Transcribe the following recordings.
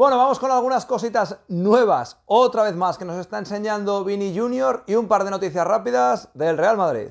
Bueno, vamos con algunas cositas nuevas, otra vez más, que nos está enseñando Vini Junior y un par de noticias rápidas del Real Madrid.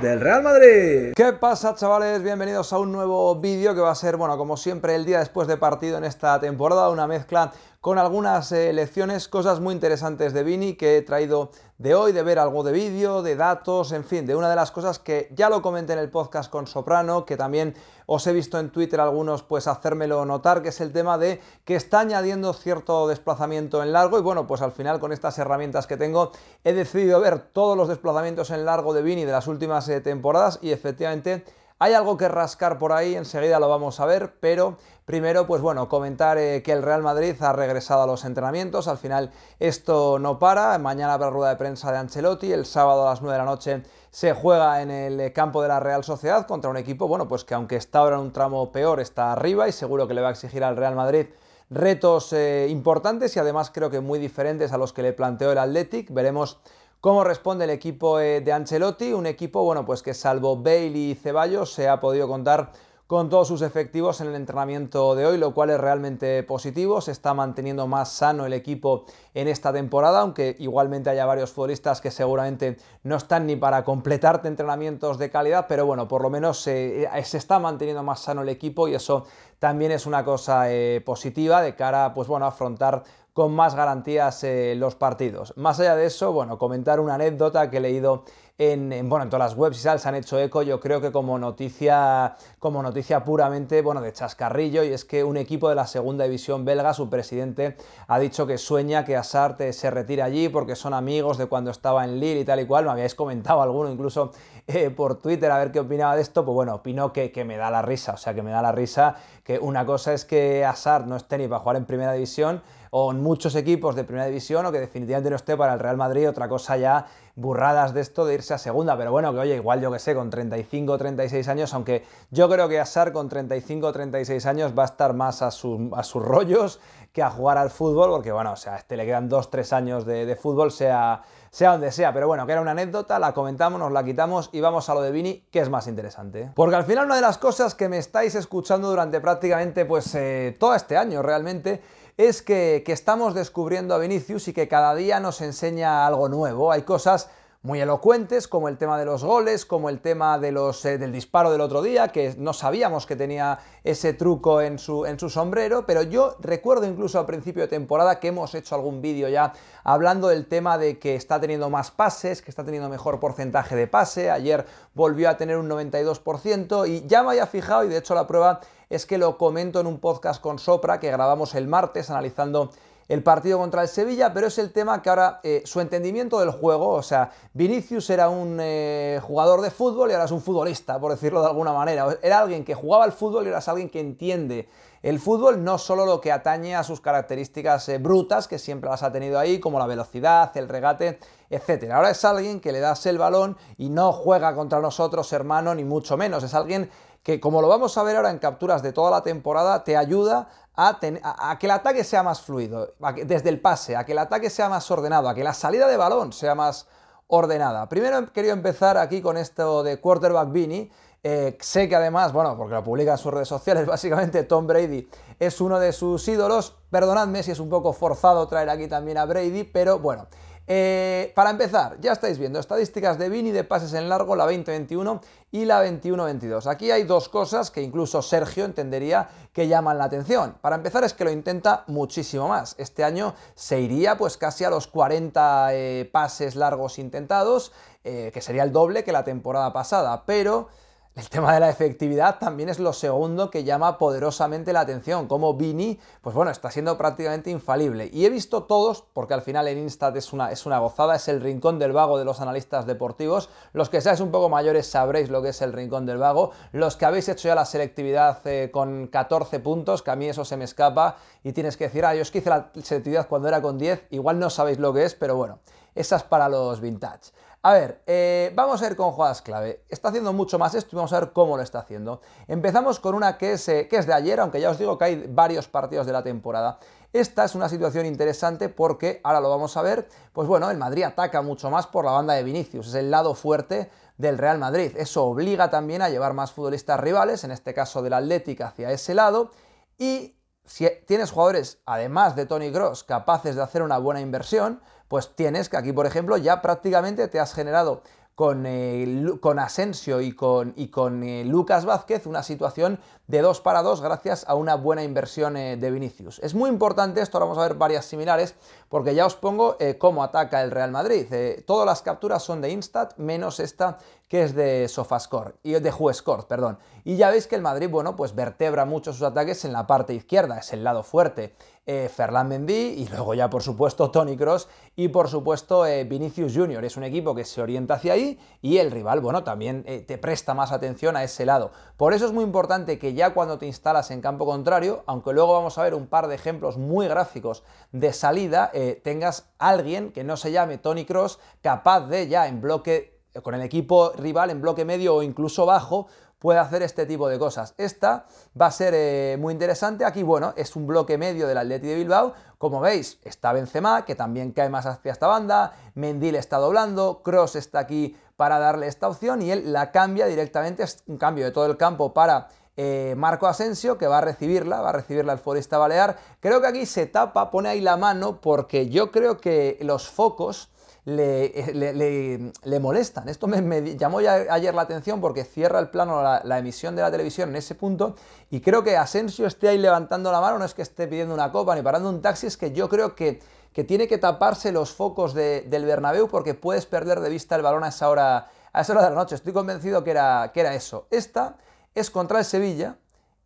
del Real Madrid. ¿Qué pasa chavales? Bienvenidos a un nuevo vídeo que va a ser, bueno, como siempre, el día después de partido en esta temporada, una mezcla con algunas eh, lecciones, cosas muy interesantes de Vini que he traído de hoy, de ver algo de vídeo, de datos, en fin, de una de las cosas que ya lo comenté en el podcast con Soprano, que también os he visto en Twitter algunos pues hacérmelo notar, que es el tema de que está añadiendo cierto desplazamiento en largo y bueno, pues al final con estas herramientas que tengo he decidido ver todos los desplazamientos en largo de Vini de las últimas eh, temporadas y efectivamente hay algo que rascar por ahí, enseguida lo vamos a ver, pero primero, pues bueno, comentar eh, que el Real Madrid ha regresado a los entrenamientos, al final esto no para, mañana habrá rueda de prensa de Ancelotti, el sábado a las 9 de la noche se juega en el eh, campo de la Real Sociedad contra un equipo, bueno, pues que aunque está ahora en un tramo peor, está arriba y seguro que le va a exigir al Real Madrid retos eh, importantes y además creo que muy diferentes a los que le planteó el Athletic, veremos ¿Cómo responde el equipo eh, de Ancelotti? Un equipo, bueno, pues que salvo Bailey y Ceballos se ha podido contar con todos sus efectivos en el entrenamiento de hoy, lo cual es realmente positivo. Se está manteniendo más sano el equipo en esta temporada, aunque igualmente haya varios futbolistas que seguramente no están ni para completarte entrenamientos de calidad, pero bueno, por lo menos eh, eh, se, está manteniendo más sano el equipo y eso también es una cosa positiva de cara pues bueno, a afrontar con más garantías eh, los partidos. Más allá de eso, bueno, comentar una anécdota que he leído en, bueno, en todas las webs y tal, se han hecho eco, yo creo que como noticia, como noticia puramente, bueno, de chascarrillo, y es que un equipo de la segunda división belga, su presidente, ha dicho que sueña que Asart eh, se retire allí porque son amigos de cuando estaba en Lille y tal y cual, me habíais comentado alguno incluso eh, por Twitter a ver qué opinaba de esto, pues bueno, opino que, que, me da la risa, o sea, que me da la risa que una cosa es que Asart no esté ni para jugar en primera división, o muchos equipos de primera división o que definitivamente no esté para el Real Madrid, otra cosa ya burradas de esto de irse a segunda, pero bueno, que oye, igual yo que sé, con 35 o 36 años, aunque yo creo que Asar con 35 o 36 años va a estar más a, sus rollos que a jugar al fútbol, porque bueno, o sea, a este le quedan 2-3 años de, fútbol, sea, sea donde sea, pero bueno, que era una anécdota, la comentamos, nos la quitamos y vamos a lo de Vini, que es más interesante. Porque al final una de las cosas que me estáis escuchando durante prácticamente pues eh, todo este año realmente es que, estamos descubriendo a Vinicius y que cada día nos enseña algo nuevo. Hay cosas muy elocuentes, como el tema de los goles, como el tema de los, eh, del disparo del otro día, que no sabíamos que tenía ese truco en su, en su sombrero, pero yo recuerdo incluso al principio de temporada que hemos hecho algún vídeo ya hablando del tema de que está teniendo más pases, que está teniendo mejor porcentaje de pase, ayer volvió a tener un 92% y ya me había fijado y de hecho la prueba es que lo comento en un podcast con Sopra que grabamos el martes analizando el partido contra el Sevilla, pero es el tema que ahora eh, su entendimiento del juego, o sea, Vinicius era un eh, jugador de fútbol y ahora es un futbolista, por decirlo de alguna manera. Era alguien que jugaba al fútbol y ahora es alguien que entiende el fútbol, no solo lo que atañe a sus características eh, brutas, que siempre las ha tenido ahí, como la velocidad, el regate, etc. Ahora es alguien que le das el balón y no juega contra nosotros, hermano, ni mucho menos. Es alguien que como lo vamos a ver ahora en capturas de toda la temporada, te ayuda a, que el ataque sea más fluido, desde el pase, a que el ataque sea más ordenado, a que la salida de balón sea más ordenada. Primero quería empezar aquí con esto de quarterback Vini. Eh, sé que además, bueno, porque lo publica en sus redes sociales, básicamente Tom Brady es uno de sus ídolos. Perdonadme si es un poco forzado traer aquí también a Brady, pero bueno, eh, para empezar, ya estáis viendo estadísticas de Vini de pases en largo, la 2021 y la 21-22. Aquí hay dos cosas que incluso Sergio entendería que llaman la atención. Para empezar es que lo intenta muchísimo más. Este año se iría pues casi a los 40 eh, pases largos intentados, eh, que sería el doble que la temporada pasada, pero... El tema de la efectividad también es lo segundo que llama poderosamente la atención, como Vini, pues bueno, está siendo prácticamente infalible. Y he visto todos, porque al final en Instat es una, es una gozada, es el rincón del vago de los analistas deportivos. Los que seáis un poco mayores sabréis lo que es el rincón del vago. Los que habéis hecho ya la selectividad eh, con 14 puntos, que a mí eso se me escapa, y tienes que decir, ah, yo es que hice la selectividad cuando era con 10, igual no sabéis lo que es, pero bueno, esas es para los vintage. A ver, eh, vamos a ir con jugadas clave. Está haciendo mucho más esto y vamos a ver cómo lo está haciendo. Empezamos con una que es, eh, que es de ayer, aunque ya os digo que hay varios partidos de la temporada. Esta es una situación interesante porque, ahora lo vamos a ver, pues bueno, el Madrid ataca mucho más por la banda de Vinicius, es el lado fuerte del Real Madrid. Eso obliga también a llevar más futbolistas rivales, en este caso del Atlético, hacia ese lado. Y si tienes jugadores, además de Tony Gross, capaces de hacer una buena inversión, pues tienes que aquí, por ejemplo, ya prácticamente te has generado con, eh, con Asensio y con, y con eh, Lucas Vázquez una situación de 2 para 2 gracias a una buena inversión eh, de Vinicius. Es muy importante esto, ahora vamos a ver varias similares, porque ya os pongo cómo ataca el Real Madrid. todas las capturas son de Instat, menos esta que es de Sofascore, y de Juescore, perdón. Y ya veis que el Madrid, bueno, pues vertebra mucho sus ataques en la parte izquierda, es el lado fuerte. Eh, Mendy y luego ya por supuesto Tony Cross y por supuesto eh, Vinicius Junior. Es un equipo que se orienta hacia ahí y el rival, bueno, también eh, te presta más atención a ese lado. Por eso es muy importante que ya cuando te instalas en campo contrario, aunque luego vamos a ver un par de ejemplos muy gráficos de salida, eh, tengas alguien que no se llame Tony Cross capaz de ya en bloque con el equipo rival en bloque medio o incluso bajo, puede hacer este tipo de cosas. Esta va a ser eh, muy interesante. Aquí, bueno, es un bloque medio del Atleti de Bilbao. Como veis, está Benzema, que también cae más hacia esta banda. Mendil está doblando. Cross está aquí para darle esta opción y él la cambia directamente. Es un cambio de todo el campo para eh, Marco Asensio, que va a recibirla, va a recibirla el forista balear. Creo que aquí se tapa, pone ahí la mano, porque yo creo que los focos le, le, molestan. Esto me, llamó ayer la atención porque cierra el plano la, emisión de la televisión en ese punto y creo que Asensio esté ahí levantando la mano, no es que esté pidiendo una copa ni parando un taxi, es que yo creo que, tiene que taparse los focos del Bernabéu porque puedes perder de vista el balón a esa hora, a esa hora de la noche. Estoy convencido que era, que era eso. Esta es contra el Sevilla,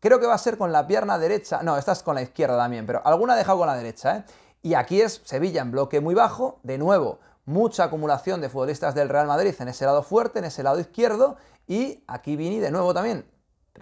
Creo que va a ser con la pierna derecha. No, esta es con la izquierda también, pero alguna ha dejado con la derecha, ¿eh? Y aquí es Sevilla en bloque muy bajo. De nuevo, mucha acumulación de futbolistas del Real Madrid en ese lado fuerte, en ese lado izquierdo, y aquí Vini de nuevo también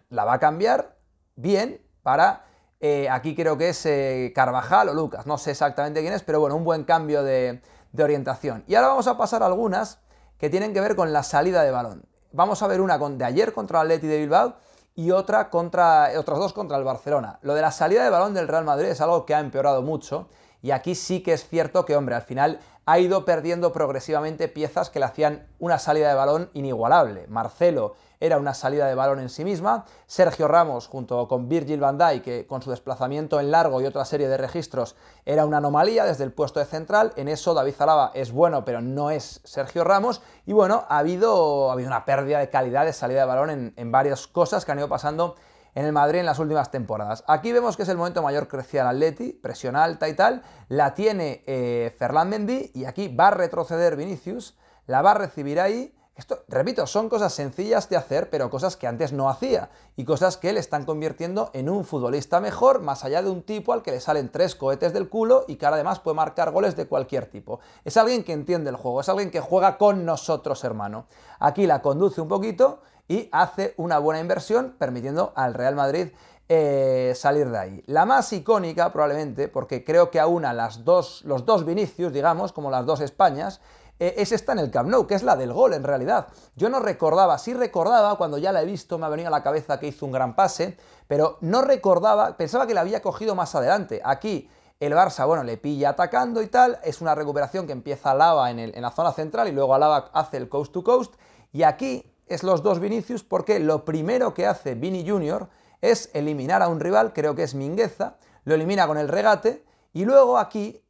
la va a cambiar bien para, eh, aquí creo que es eh, Carvajal o Lucas, no sé exactamente quién es, pero bueno, un buen cambio de, orientación. Y ahora vamos a pasar a algunas que tienen que ver con la salida de balón. Vamos a ver una con, de ayer contra el Atleti de Bilbao y otra contra, eh, otras dos contra el Barcelona. Lo de la salida de balón del Real Madrid es algo que ha empeorado mucho y aquí sí que es cierto que, hombre, al final ha ido perdiendo progresivamente piezas que le hacían una salida de balón inigualable. Marcelo era una salida de balón en sí misma, Sergio Ramos junto con Virgil van Dijk, que con su desplazamiento en largo y otra serie de registros era una anomalía desde el puesto de central, en eso David Zalaba es bueno pero no es Sergio Ramos y bueno, ha habido, una pérdida de calidad de salida de balón en, en varias cosas que han ido pasando en el Madrid en las últimas temporadas. Aquí vemos que es el momento mayor el Atleti, presión alta y tal, la tiene eh, Ferland Mendy y aquí va a retroceder Vinicius, la va a recibir ahí. Esto, repito, son cosas sencillas de hacer, pero cosas que antes no hacía y cosas que le están convirtiendo en un futbolista mejor, más allá de un tipo al que le salen tres cohetes del culo y que ahora además puede marcar goles de cualquier tipo. Es alguien que entiende el juego, es alguien que juega con nosotros, hermano. Aquí la conduce un poquito y hace una buena inversión permitiendo al Real Madrid eh, salir de ahí. La más icónica probablemente, porque creo que aún las dos, los dos Vinicius, digamos, como las dos Españas, eh, es esta en el Camp Nou, que es la del gol en realidad. Yo no recordaba, sí recordaba, cuando ya la he visto me ha venido a la cabeza que hizo un gran pase, pero no recordaba, pensaba que la había cogido más adelante. Aquí el Barça, bueno, le pilla atacando y tal, es una recuperación que empieza Lava en, la zona central y luego Lava hace el coast to coast, y aquí es los dos Vinicius porque lo primero que hace Vini Junior es eliminar a un rival, creo que es Mingueza, lo elimina con el regate y luego aquí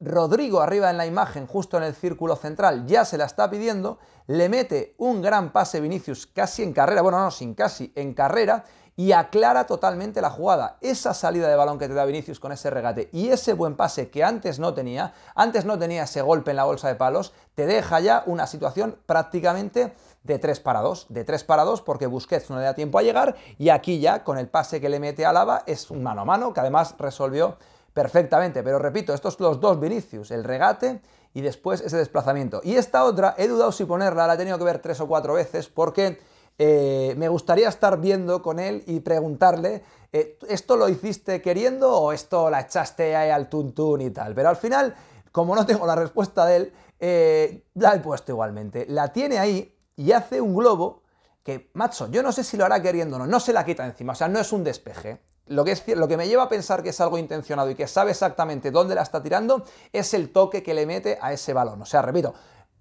Rodrigo arriba en la imagen, justo en el círculo central, ya se la está pidiendo, le mete un gran pase Vinicius casi en carrera, bueno, no, sin casi, en carrera, y aclara totalmente la jugada. Esa salida de balón que te da Vinicius con ese regate y ese buen pase que antes no tenía, antes no tenía ese golpe en la bolsa de palos, te deja ya una situación prácticamente de 3 para 2, de 3 para 2 porque Busquets no le da tiempo a llegar y aquí ya con el pase que le mete a Lava es un mano a mano que además resolvió perfectamente, pero repito, estos los dos Vinicius, el regate y después ese desplazamiento. Y esta otra, he dudado si ponerla, la he tenido que ver tres o cuatro veces porque eh, me gustaría estar viendo con él y preguntarle, eh, ¿esto lo hiciste queriendo o esto la echaste ahí al tuntún y tal? Pero al final, como no tengo la respuesta de él, eh, la he puesto igualmente. La tiene ahí y hace un globo que, macho, yo no sé si lo hará queriendo o no, no se la quita encima, o sea, no es un despeje. Lo que, es, lo que me lleva a pensar que es algo intencionado y que sabe exactamente dónde la está tirando es el toque que le mete a ese balón. O sea, repito,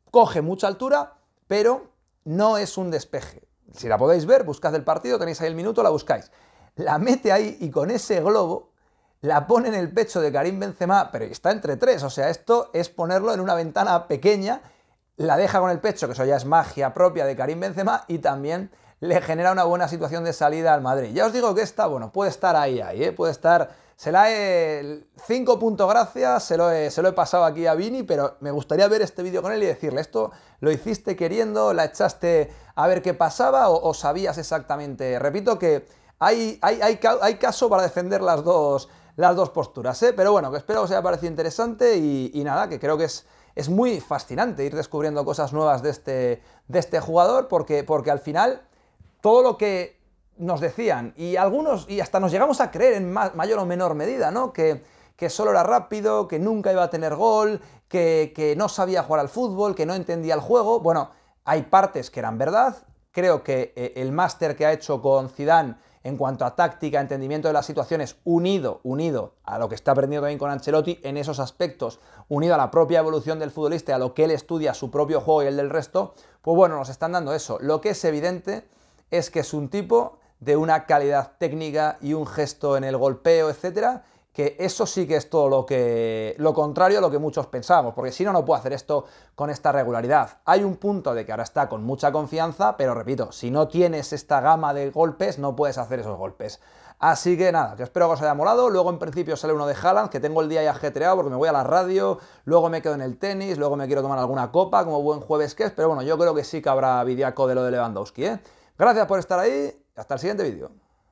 coge mucha altura, pero no es un despeje. Si la podéis ver, buscad el partido, tenéis ahí el minuto, la buscáis. La mete ahí y con ese globo la pone en el pecho de Karim Benzema, pero está entre tres, o sea, esto es ponerlo en una ventana pequeña, la deja con el pecho, que eso ya es magia propia de Karim Benzema, y también le genera una buena situación de salida al Madrid. Ya os digo que esta, bueno, puede estar ahí, ahí, ¿eh? puede estar... Se la he... 5 puntos gracias, se lo, he, pasado aquí a Vini, pero me gustaría ver este vídeo con él y decirle, esto lo hiciste queriendo, la echaste a ver qué pasaba o, sabías exactamente. Repito que hay, hay, hay, caso para defender las dos, las dos posturas, ¿eh? Pero bueno, que espero que os haya parecido interesante y, nada, que creo que es, es, muy fascinante ir descubriendo cosas nuevas de este, de este jugador porque, porque al final todo lo que nos decían y algunos, y hasta nos llegamos a creer en mayor o menor medida, ¿no? Que, que solo era rápido, que nunca iba a tener gol, que, no sabía jugar al fútbol, que no entendía el juego. Bueno, hay partes que eran verdad. Creo que eh, el máster que ha hecho con Zidane en cuanto a táctica, entendimiento de las situaciones, unido, unido a lo que está aprendiendo también con Ancelotti en esos aspectos, unido a la propia evolución del futbolista, a lo que él estudia, su propio juego y el del resto, pues bueno, nos están dando eso. Lo que es evidente es que es un tipo de una calidad técnica y un gesto en el golpeo, etcétera, que eso sí que es todo lo que lo contrario a lo que muchos pensábamos, porque si no no puedo hacer esto con esta regularidad. Hay un punto de que ahora está con mucha confianza, pero repito, si no tienes esta gama de golpes no puedes hacer esos golpes. Así que nada, que espero que os haya molado. Luego en principio sale uno de Haaland, que tengo el día ya ajetreado porque me voy a la radio, luego me quedo en el tenis, luego me quiero tomar alguna copa, como buen jueves que es, pero bueno, yo creo que sí que habrá vidiaco de lo de Lewandowski, ¿eh? Gracias por estar ahí. Hasta el siguiente vídeo.